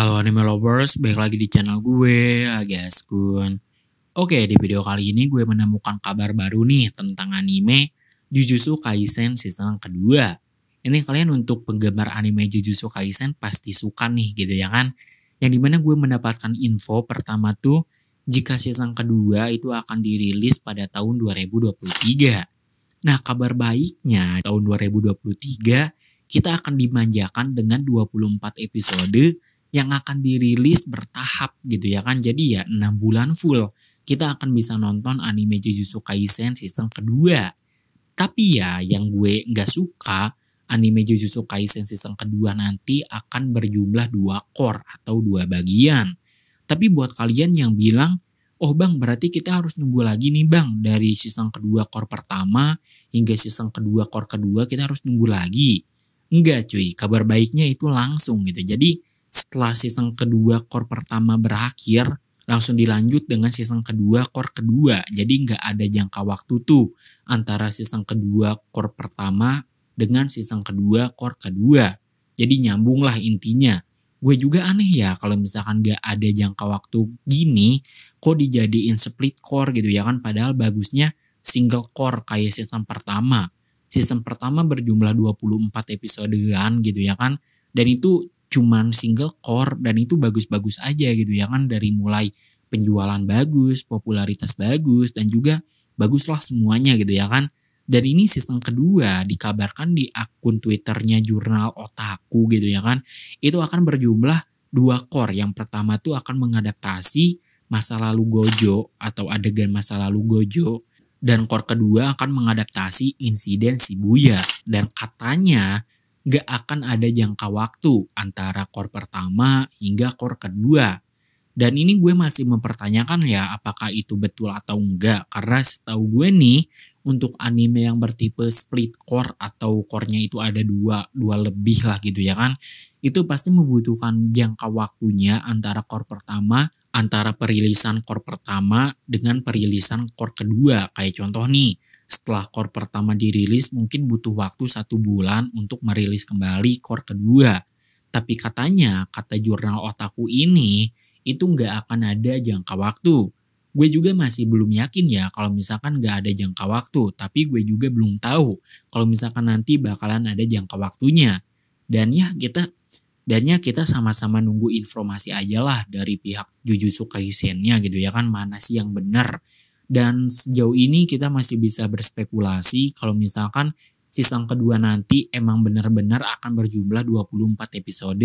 Halo anime lovers, balik lagi di channel gue, Agas kun. Oke, di video kali ini gue menemukan kabar baru nih tentang anime Jujutsu Kaisen season kedua. Ini kalian untuk penggemar anime Jujutsu Kaisen pasti suka nih gitu ya kan. Yang dimana gue mendapatkan info pertama tuh jika season kedua itu akan dirilis pada tahun 2023. Nah kabar baiknya tahun 2023 kita akan dimanjakan dengan 24 episode yang akan dirilis bertahap gitu ya kan. Jadi ya enam bulan full kita akan bisa nonton anime Jujutsu Kaisen season kedua. Tapi ya yang gue nggak suka anime Jujutsu Kaisen season kedua nanti akan berjumlah dua core atau dua bagian. Tapi buat kalian yang bilang, oh bang berarti kita harus nunggu lagi nih bang dari season kedua core pertama hingga season kedua core kedua kita harus nunggu lagi. Enggak cuy, kabar baiknya itu langsung gitu. Jadi setelah season kedua core pertama berakhir langsung dilanjut dengan season kedua core kedua jadi nggak ada jangka waktu tuh antara season kedua core pertama dengan season kedua core kedua jadi nyambung lah intinya gue juga aneh ya kalau misalkan nggak ada jangka waktu gini kok dijadiin split core gitu ya kan padahal bagusnya single core kayak season pertama season pertama berjumlah 24 episode episodean gitu ya kan dan itu cuman single core dan itu bagus-bagus aja gitu ya kan dari mulai penjualan bagus, popularitas bagus dan juga baguslah semuanya gitu ya kan. Dan ini sistem kedua dikabarkan di akun Twitternya jurnal Otaku gitu ya kan. Itu akan berjumlah dua core. Yang pertama tuh akan mengadaptasi masa lalu Gojo atau adegan masa lalu Gojo. Dan core kedua akan mengadaptasi insiden Shibuya. Dan katanya gak akan ada jangka waktu antara kor pertama hingga kor kedua. Dan ini gue masih mempertanyakan ya apakah itu betul atau enggak. Karena setahu gue nih untuk anime yang bertipe split core atau core-nya itu ada dua, dua lebih lah gitu ya kan. Itu pasti membutuhkan jangka waktunya antara core pertama, antara perilisan core pertama dengan perilisan core kedua. Kayak contoh nih, setelah core pertama dirilis mungkin butuh waktu satu bulan untuk merilis kembali core kedua. Tapi katanya, kata jurnal otaku ini, itu nggak akan ada jangka waktu. Gue juga masih belum yakin ya kalau misalkan nggak ada jangka waktu, tapi gue juga belum tahu kalau misalkan nanti bakalan ada jangka waktunya. Dan ya kita dan ya kita sama-sama nunggu informasi aja lah dari pihak Jujutsu Kaisen-nya gitu ya kan mana sih yang benar dan sejauh ini kita masih bisa berspekulasi kalau misalkan season kedua nanti emang benar-benar akan berjumlah 24 episode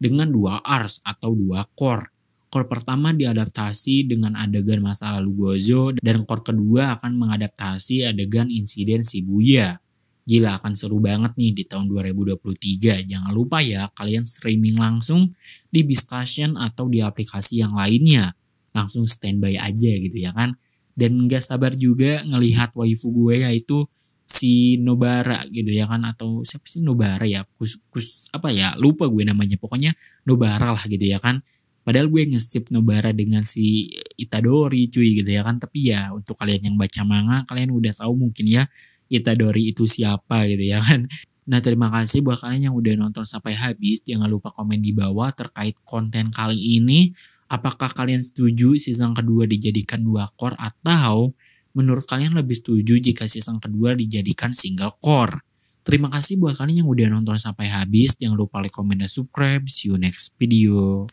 dengan dua arcs atau dua core. Core pertama diadaptasi dengan adegan masa lalu Gozo dan core kedua akan mengadaptasi adegan insiden Shibuya. Gila akan seru banget nih di tahun 2023. Jangan lupa ya kalian streaming langsung di Biscussion atau di aplikasi yang lainnya. Langsung standby aja gitu ya kan dan gak sabar juga ngelihat waifu gue yaitu si Nobara gitu ya kan atau siapa sih Nobara ya kus, kus apa ya lupa gue namanya pokoknya Nobara lah gitu ya kan padahal gue ngeskip Nobara dengan si Itadori cuy gitu ya kan tapi ya untuk kalian yang baca manga kalian udah tahu mungkin ya Itadori itu siapa gitu ya kan Nah terima kasih buat kalian yang udah nonton sampai habis. Jangan lupa komen di bawah terkait konten kali ini apakah kalian setuju season kedua dijadikan dua core atau menurut kalian lebih setuju jika season kedua dijadikan single core? Terima kasih buat kalian yang udah nonton sampai habis. Jangan lupa like, comment, dan subscribe. See you next video.